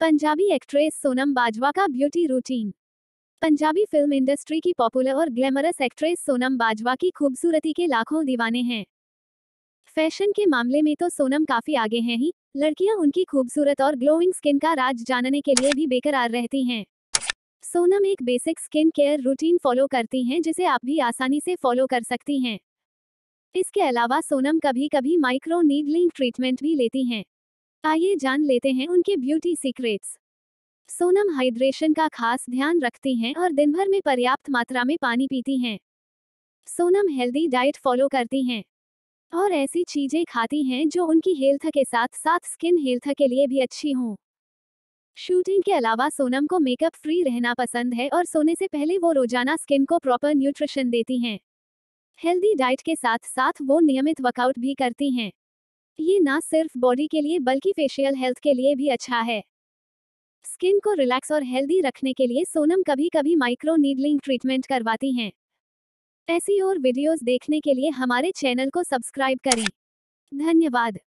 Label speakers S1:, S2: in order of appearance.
S1: Punjabi actress Sonam Bajwa का beauty routine Punjabi film industry की popular और ग्लैमरस एक्ट्रेस सोनम बाजवा की खूबसूरती के लाखों दीवाने हैं फैशन के मामले में तो सोनम काफी आगे हैं ही लड़कियां उनकी खूबसूरत और ग्लोइंग स्किन का राज जानने के लिए भी बेकरार रहती हैं सोनम एक basic skin care routine follow करती हैं जिसे आप भी आसानी से फॉलो कर सकती हैं इसके अलावा सोनम कभी कभी माइक्रो नीडलिंग ट्रीटमेंट भी लेती हैं आइए जान लेते हैं उनके ब्यूटी सीक्रेट्स सोनम हाइड्रेशन का खास ध्यान रखती हैं और दिन भर में पर्याप्त मात्रा में पानी पीती हैं सोनम हेल्दी डाइट फॉलो करती हैं और ऐसी चीजें खाती हैं जो उनकी हेल्थ के साथ साथ स्किन हेल्थ के लिए भी अच्छी हों शूटिंग के अलावा सोनम को मेकअप फ्री रहना पसंद है और सोने से पहले वो रोजाना स्किन को प्रॉपर न्यूट्रिशन देती हैं हेल्दी डाइट के साथ साथ वो नियमित वर्कआउट भी करती हैं ये न सिर्फ बॉडी के लिए बल्कि फेशियल हेल्थ के लिए भी अच्छा है स्किन को रिलैक्स और हेल्दी रखने के लिए सोनम कभी कभी माइक्रो नीडलिंग ट्रीटमेंट करवाती हैं ऐसी और वीडियोस देखने के लिए हमारे चैनल को सब्सक्राइब करें धन्यवाद